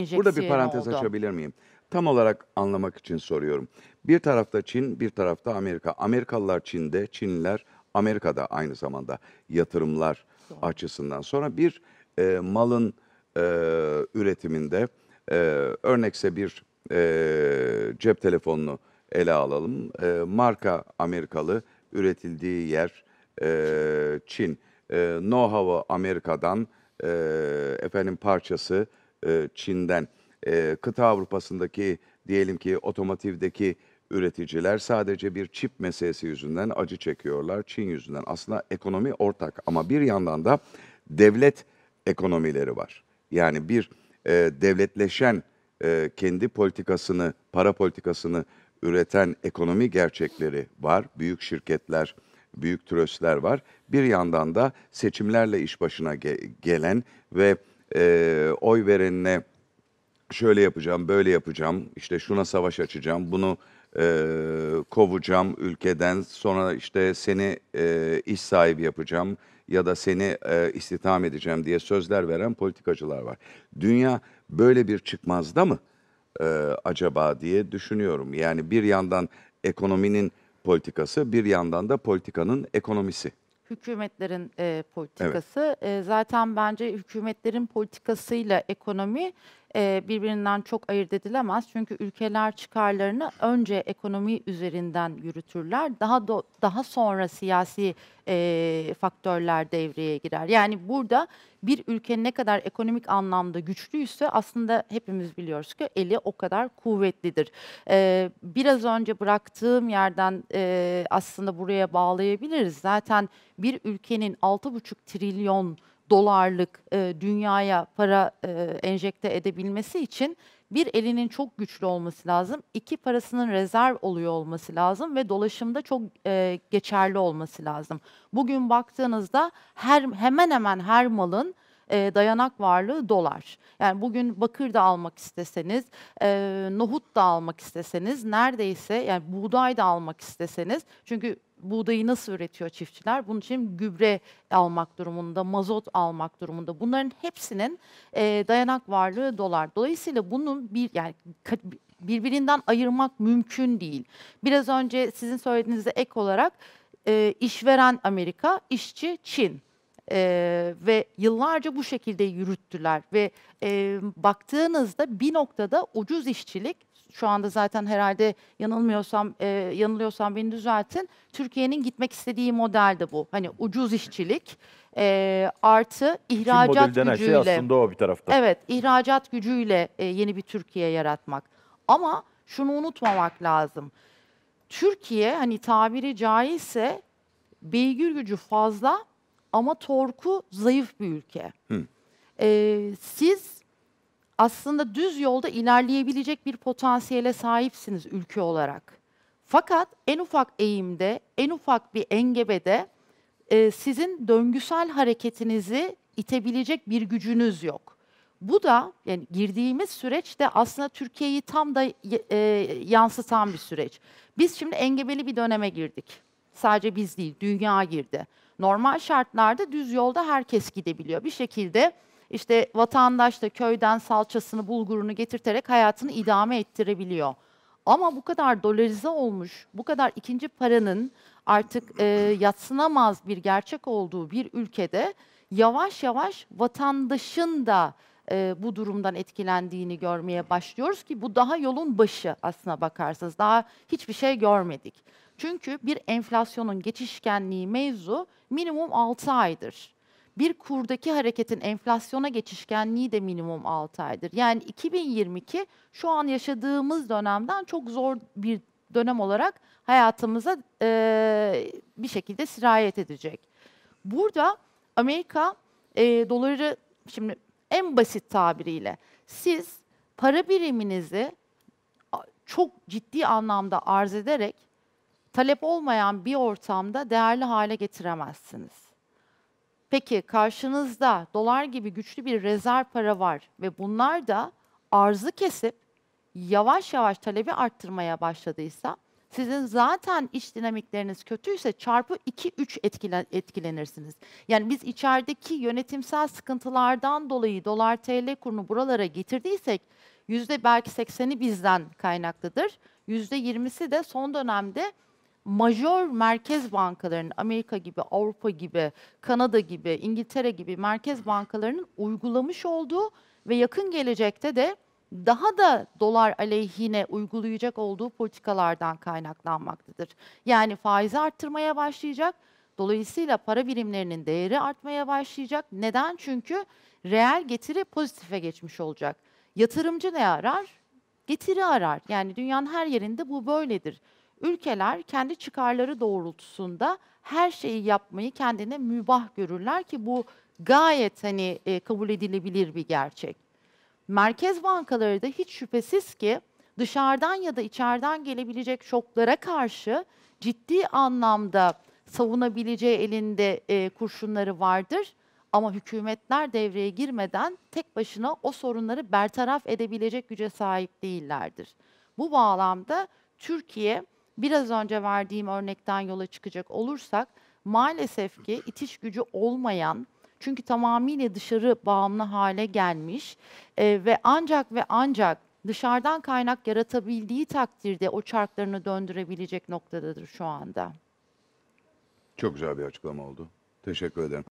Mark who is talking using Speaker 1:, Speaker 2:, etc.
Speaker 1: Burada bir parantez oldu. açabilir miyim? Tam olarak anlamak için soruyorum. Bir tarafta Çin, bir tarafta Amerika. Amerikalılar Çin'de, Çinliler Amerika'da aynı zamanda yatırımlar Doğru. açısından. Sonra bir e, malın e, üretiminde e, örnekse bir e, cep telefonunu ele alalım. E, marka Amerikalı, üretildiği yer e, Çin. E, Know-how'ı Amerika'dan, e, efendim parçası e, Çin'den e, kıta Avrupa'sındaki diyelim ki otomotivdeki üreticiler sadece bir çip meselesi yüzünden acı çekiyorlar Çin yüzünden. Aslında ekonomi ortak ama bir yandan da devlet ekonomileri var. Yani bir e, devletleşen e, kendi politikasını, para politikasını üreten ekonomi gerçekleri var. Büyük şirketler, büyük tröstler var. Bir yandan da seçimlerle iş başına ge gelen ve e, oy verenine şöyle yapacağım, böyle yapacağım, işte şuna savaş açacağım, bunu e, kovacağım ülkeden, sonra işte seni e, iş sahibi yapacağım ya da seni e, istihdam edeceğim diye sözler veren politikacılar var. Dünya böyle bir çıkmazda mı e, acaba diye düşünüyorum. Yani bir yandan ekonominin politikası, bir yandan da politikanın ekonomisi
Speaker 2: hükümetlerin e, politikası. Evet. E, zaten bence hükümetlerin politikasıyla ekonomi e, birbirinden çok ayırt edilemez. Çünkü ülkeler çıkarlarını önce ekonomi üzerinden yürütürler. Daha do, daha sonra siyasi e, faktörler devreye girer. Yani burada bir ülke ne kadar ekonomik anlamda güçlüyse aslında hepimiz biliyoruz ki eli o kadar kuvvetlidir. E, biraz önce bıraktığım yerden e, aslında buraya bağlayabiliriz. Zaten bir ülkenin 6,5 trilyon dolarlık e, dünyaya para e, enjekte edebilmesi için bir elinin çok güçlü olması lazım, iki parasının rezerv oluyor olması lazım ve dolaşımda çok e, geçerli olması lazım. Bugün baktığınızda her hemen hemen her malın e, dayanak varlığı dolar. Yani bugün bakır da almak isteseniz, e, nohut da almak isteseniz, neredeyse yani buğday da almak isteseniz çünkü buğdayı nasıl üretiyor çiftçiler? Bunun için gübre almak durumunda, mazot almak durumunda. Bunların hepsinin e, dayanak varlığı dolar. Dolayısıyla bunun bir yani birbirinden ayırmak mümkün değil. Biraz önce sizin söylediğinizde ek olarak e, işveren Amerika, işçi Çin. Ee, ve yıllarca bu şekilde yürüttüler ve e, baktığınızda bir noktada ucuz işçilik şu anda zaten herhalde yanılmıyorsam e, yanılıyorsam beni düzeltin. Türkiye'nin gitmek istediği model de bu. Hani ucuz işçilik e, artı ihracat gücüyle. Şey aslında o bir tarafta. Evet, ihracat gücüyle e, yeni bir Türkiye yaratmak. Ama şunu unutmamak lazım. Türkiye hani tabiri caizse beygir gücü fazla ama torku zayıf bir ülke. Hı. E, siz aslında düz yolda ilerleyebilecek bir potansiyele sahipsiniz ülke olarak. Fakat en ufak eğimde, en ufak bir engebede e, sizin döngüsel hareketinizi itebilecek bir gücünüz yok. Bu da yani girdiğimiz süreçte aslında Türkiye'yi tam da e, e, yansıtan bir süreç. Biz şimdi engebeli bir döneme girdik. Sadece biz değil, dünya girdi. Normal şartlarda düz yolda herkes gidebiliyor. Bir şekilde işte vatandaş da köyden salçasını, bulgurunu getirterek hayatını idame ettirebiliyor. Ama bu kadar dolarize olmuş, bu kadar ikinci paranın artık e, yatsınamaz bir gerçek olduğu bir ülkede yavaş yavaş vatandaşın da e, bu durumdan etkilendiğini görmeye başlıyoruz ki bu daha yolun başı aslına bakarsanız. Daha hiçbir şey görmedik. Çünkü bir enflasyonun geçişkenliği mevzu minimum 6 aydır. Bir kurdaki hareketin enflasyona geçişkenliği de minimum 6 aydır. Yani 2022 şu an yaşadığımız dönemden çok zor bir dönem olarak hayatımıza e, bir şekilde sirayet edecek. Burada Amerika e, doları şimdi en basit tabiriyle siz para biriminizi çok ciddi anlamda arz ederek talep olmayan bir ortamda değerli hale getiremezsiniz. Peki karşınızda dolar gibi güçlü bir rezerv para var ve bunlar da arzı kesip yavaş yavaş talebi arttırmaya başladıysa sizin zaten iş dinamikleriniz kötüyse çarpı 2-3 etkilen, etkilenirsiniz. Yani biz içerideki yönetimsel sıkıntılardan dolayı dolar TL kurunu buralara getirdiysek yüzde belki 80'i bizden kaynaklıdır. Yüzde 20'si de son dönemde majör merkez bankalarının Amerika gibi, Avrupa gibi, Kanada gibi, İngiltere gibi merkez bankalarının uygulamış olduğu ve yakın gelecekte de daha da dolar aleyhine uygulayacak olduğu politikalardan kaynaklanmaktadır. Yani faizi arttırmaya başlayacak. Dolayısıyla para birimlerinin değeri artmaya başlayacak. Neden? Çünkü reel getiri pozitife geçmiş olacak. Yatırımcı ne arar? Getiri arar. Yani dünyanın her yerinde bu böyledir ülkeler kendi çıkarları doğrultusunda her şeyi yapmayı kendine mübah görürler ki bu gayet hani e, kabul edilebilir bir gerçek. Merkez bankaları da hiç şüphesiz ki dışarıdan ya da içeriden gelebilecek şoklara karşı ciddi anlamda savunabileceği elinde e, kurşunları vardır. Ama hükümetler devreye girmeden tek başına o sorunları bertaraf edebilecek güce sahip değillerdir. Bu bağlamda Türkiye biraz önce verdiğim örnekten yola çıkacak olursak maalesef ki itiş gücü olmayan çünkü tamamıyla dışarı bağımlı hale gelmiş e, ve ancak ve ancak dışarıdan kaynak yaratabildiği takdirde o çarklarını döndürebilecek noktadadır şu anda.
Speaker 1: Çok güzel bir açıklama oldu. Teşekkür ederim.